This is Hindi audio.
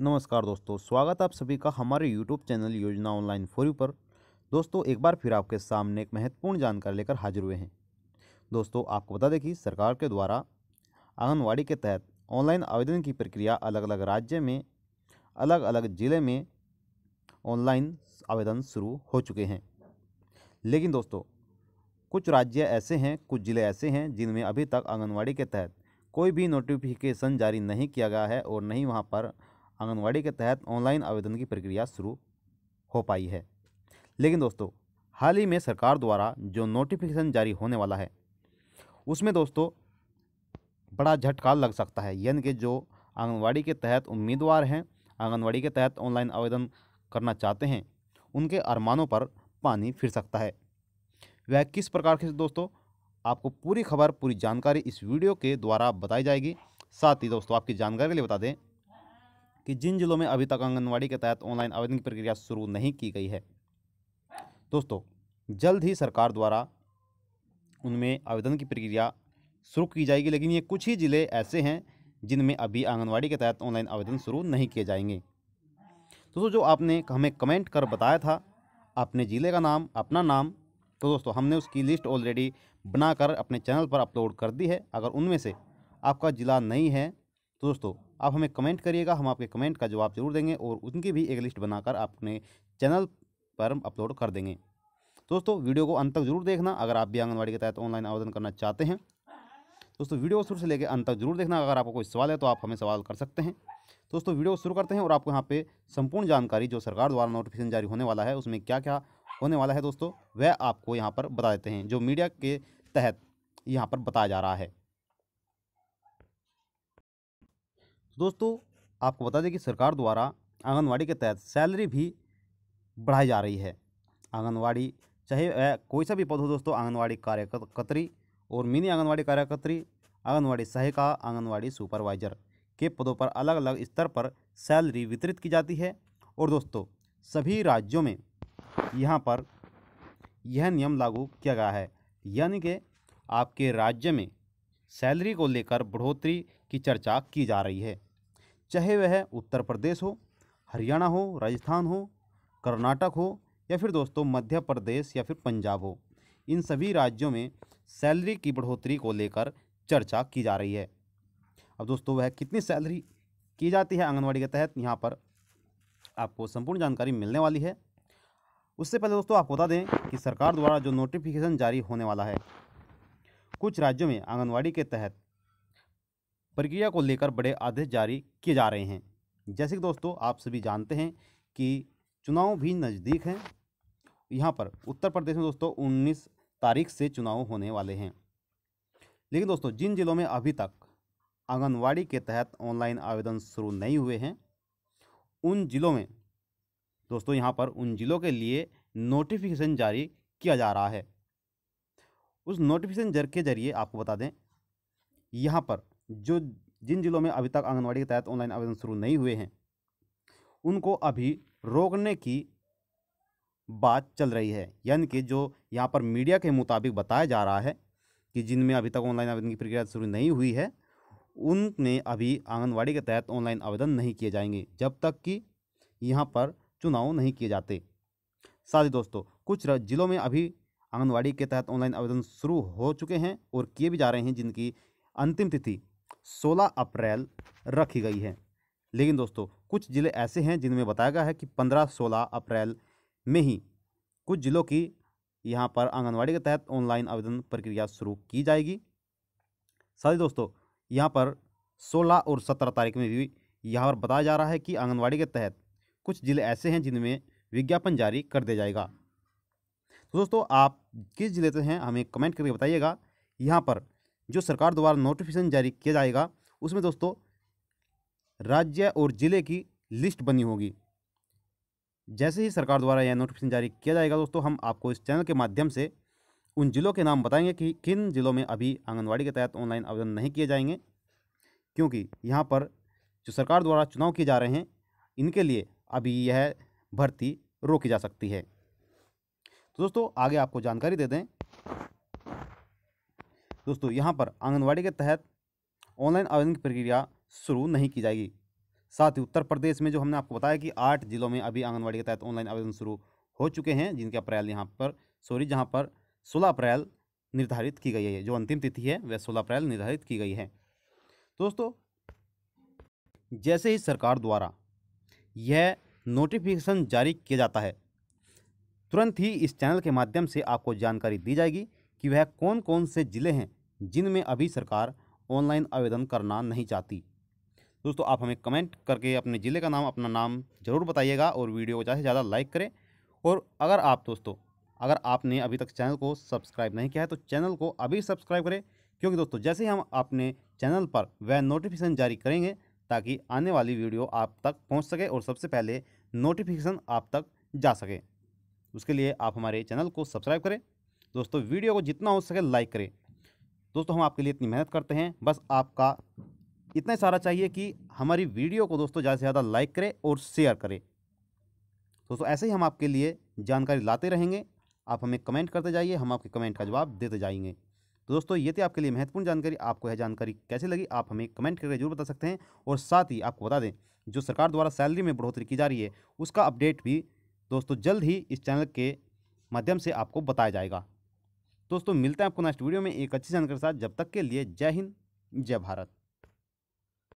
नमस्कार दोस्तों स्वागत आप सभी का हमारे यूट्यूब चैनल योजना ऑनलाइन फोरू पर दोस्तों एक बार फिर आपके सामने एक महत्वपूर्ण जानकारी लेकर हाजिर हुए हैं दोस्तों आपको बता दें कि सरकार के द्वारा आंगनवाड़ी के तहत ऑनलाइन आवेदन की प्रक्रिया अलग अलग राज्य में अलग अलग ज़िले में ऑनलाइन आवेदन शुरू हो चुके हैं लेकिन दोस्तों कुछ राज्य ऐसे हैं कुछ ज़िले ऐसे हैं जिनमें अभी तक आंगनवाड़ी के तहत कोई भी नोटिफिकेशन जारी नहीं किया गया है और नहीं वहाँ पर आंगनवाड़ी के तहत ऑनलाइन आवेदन की प्रक्रिया शुरू हो पाई है लेकिन दोस्तों हाल ही में सरकार द्वारा जो नोटिफिकेशन जारी होने वाला है उसमें दोस्तों बड़ा झटका लग सकता है यानी कि जो आंगनवाड़ी के तहत उम्मीदवार हैं आंगनवाड़ी के तहत ऑनलाइन आवेदन करना चाहते हैं उनके अरमानों पर पानी फिर सकता है वह किस प्रकार के दोस्तों आपको पूरी खबर पूरी जानकारी इस वीडियो के द्वारा बताई जाएगी साथ ही दोस्तों आपकी जानकारी के लिए बता दें कि जिन जिलों में अभी तक आंगनबाड़ी के तहत ऑनलाइन आवेदन की प्रक्रिया शुरू नहीं की गई है दोस्तों जल्द ही सरकार द्वारा उनमें आवेदन की प्रक्रिया शुरू की जाएगी लेकिन ये कुछ ही ज़िले ऐसे हैं जिनमें अभी आंगनबाड़ी के तहत ऑनलाइन आवेदन शुरू नहीं किए जाएंगे दोस्तों जो आपने हमें कमेंट कर बताया था अपने ज़िले का नाम अपना नाम तो दोस्तों हमने उसकी लिस्ट ऑलरेडी बनाकर अपने चैनल पर अपलोड कर दी है अगर उनमें से आपका ज़िला नहीं है तो दोस्तों आप हमें कमेंट करिएगा हम आपके कमेंट का जवाब जरूर देंगे और उनकी भी एक लिस्ट बनाकर अपने चैनल पर अपलोड कर देंगे दोस्तों वीडियो को अंत तक जरूर देखना अगर आप भी आंगनबाड़ी के तहत ऑनलाइन आवेदन करना चाहते हैं दोस्तों वीडियो को शुरू से लेकर अंत तक जरूर देखना अगर आपको कोई सवाल है तो आप हमें सवाल कर सकते हैं दोस्तों वीडियो शुरू करते हैं और आपको यहाँ पे संपूर्ण जानकारी जो सरकार द्वारा नोटिफिकेशन जारी होने वाला है उसमें क्या क्या होने वाला है दोस्तों वह आपको यहाँ पर बता देते हैं जो मीडिया के तहत यहाँ पर बताया जा रहा है तो दोस्तों आपको बता दें कि सरकार द्वारा आंगनवाड़ी के तहत सैलरी भी बढ़ाई जा रही है आंगनवाड़ी चाहे कोई सा भी पद हो दोस्तों आंगनवाड़ी कार्यकर्त्री और मिनी आंगनवाड़ी कार्यकर्त्री आंगनवाड़ी सहायिका आंगनवाड़ी सुपरवाइजर के पदों पर अलग अलग स्तर पर सैलरी वितरित की जाती है और दोस्तों सभी राज्यों में यहाँ पर यह नियम लागू किया गया है यानी कि आपके राज्य में सैलरी को लेकर बढ़ोतरी की चर्चा की जा रही है चाहे वह उत्तर प्रदेश हो हरियाणा हो राजस्थान हो कर्नाटक हो या फिर दोस्तों मध्य प्रदेश या फिर पंजाब हो इन सभी राज्यों में सैलरी की बढ़ोतरी को लेकर चर्चा की जा रही है अब दोस्तों वह कितनी सैलरी की जाती है आंगनवाड़ी के तहत यहाँ पर आपको संपूर्ण जानकारी मिलने वाली है उससे पहले दोस्तों आपको बता दें कि सरकार द्वारा जो नोटिफिकेशन जारी होने वाला है कुछ राज्यों में आंगनवाड़ी के तहत प्रक्रिया को लेकर बड़े आदेश जारी किए जा रहे हैं जैसे कि दोस्तों आप सभी जानते हैं कि चुनाव भी नज़दीक हैं यहाँ पर उत्तर प्रदेश में दोस्तों उन्नीस तारीख से चुनाव होने वाले हैं लेकिन दोस्तों जिन जिलों में अभी तक आंगनवाड़ी के तहत ऑनलाइन आवेदन शुरू नहीं हुए हैं उन जिलों में दोस्तों यहाँ पर उन जिलों के लिए नोटिफिकेशन जारी किया जा रहा है उस नोटिफिकेशन जर के जरिए आपको बता दें यहाँ पर जो जिन जिलों में अभी तक आंगनवाड़ी के तहत ऑनलाइन आवेदन शुरू नहीं हुए हैं उनको अभी रोकने की बात चल रही है यानी कि जो यहाँ पर मीडिया के मुताबिक बताया जा रहा है कि जिनमें अभी तक ऑनलाइन आवेदन की प्रक्रिया शुरू नहीं हुई है उनने अभी आंगनवाड़ी के तहत ऑनलाइन आवेदन नहीं किए जाएंगे जब तक कि यहाँ पर चुनाव नहीं किए जाते साथ ही दोस्तों कुछ जिलों में अभी आंगनवाड़ी के तहत ऑनलाइन आवेदन शुरू हो चुके हैं और किए भी जा रहे हैं जिनकी अंतिम तिथि 16 अप्रैल रखी गई है लेकिन दोस्तों कुछ ज़िले ऐसे हैं जिनमें बताया गया है कि 15-16 अप्रैल में ही कुछ ज़िलों की यहाँ पर आंगनवाड़ी के तहत ऑनलाइन आवेदन प्रक्रिया शुरू की जाएगी साथ ही दोस्तों यहाँ पर सोलह और सत्रह तारीख में भी यहाँ पर बताया जा रहा है कि आंगनबाड़ी के तहत कुछ ज़िले ऐसे हैं जिनमें विज्ञापन जारी कर दिया जाएगा तो दोस्तों आप किस जिले से हैं हमें कमेंट करके बताइएगा यहाँ पर जो सरकार द्वारा नोटिफिकेशन जारी किया जाएगा उसमें दोस्तों राज्य और ज़िले की लिस्ट बनी होगी जैसे ही सरकार द्वारा यह नोटिफिकेशन जारी किया जाएगा दोस्तों हम आपको इस चैनल के माध्यम से उन ज़िलों के नाम बताएंगे कि किन ज़िलों में अभी आंगनवाड़ी के तहत ऑनलाइन आवेदन नहीं किए जाएंगे क्योंकि यहाँ पर जो सरकार द्वारा चुनाव किए जा रहे हैं इनके लिए अभी यह भर्ती रोकी जा सकती है तो दोस्तों आगे आपको जानकारी दे दें दोस्तों यहाँ पर आंगनबाड़ी के तहत ऑनलाइन आवेदन की प्रक्रिया शुरू नहीं की जाएगी साथ ही उत्तर प्रदेश में जो हमने आपको बताया कि आठ जिलों में अभी आंगनबाड़ी के तहत ऑनलाइन आवेदन शुरू हो चुके हैं जिनके अप्रैल यहाँ पर सॉरी जहाँ पर सोलह अप्रैल निर्धारित की गई है जो अंतिम तिथि है वह सोलह अप्रैल निर्धारित की गई है दोस्तों जैसे ही सरकार द्वारा यह नोटिफिकेशन जारी किया जाता है तुरंत ही इस चैनल के माध्यम से आपको जानकारी दी जाएगी कि वह कौन कौन से ज़िले हैं जिनमें अभी सरकार ऑनलाइन आवेदन करना नहीं चाहती दोस्तों आप हमें कमेंट करके अपने ज़िले का नाम अपना नाम ज़रूर बताइएगा और वीडियो को ज़्यादा से ज़्यादा लाइक करें और अगर आप दोस्तों अगर आपने अभी तक चैनल को सब्सक्राइब नहीं किया है तो चैनल को अभी सब्सक्राइब करें क्योंकि दोस्तों जैसे ही हम अपने चैनल पर वह नोटिफिकेशन जारी करेंगे ताकि आने वाली वीडियो आप तक पहुंच सके और सबसे पहले नोटिफिकेशन आप तक जा सके उसके लिए आप हमारे चैनल को सब्सक्राइब करें दोस्तों वीडियो को जितना हो सके लाइक करें दोस्तों हम आपके लिए इतनी मेहनत करते हैं बस आपका इतना सारा चाहिए कि हमारी वीडियो को दोस्तों ज़्यादा से ज़्यादा लाइक करें और शेयर करें दोस्तों ऐसे ही हम आपके लिए जानकारी लाते रहेंगे आप हमें कमेंट करते जाइए हम आपके कमेंट का जवाब देते जाएंगे तो दोस्तों ये थी आपके लिए महत्वपूर्ण जानकारी आपको यह जानकारी कैसे लगी आप हमें कमेंट करके जरूर बता सकते हैं और साथ ही आपको बता दें जो सरकार द्वारा सैलरी में बढ़ोतरी की जा रही है उसका अपडेट भी दोस्तों जल्द ही इस चैनल के माध्यम से आपको बताया जाएगा दोस्तों मिलते हैं आपको नेक्स्ट वीडियो में एक अच्छी जानकारी के साथ जब तक के लिए जय हिंद जय भारत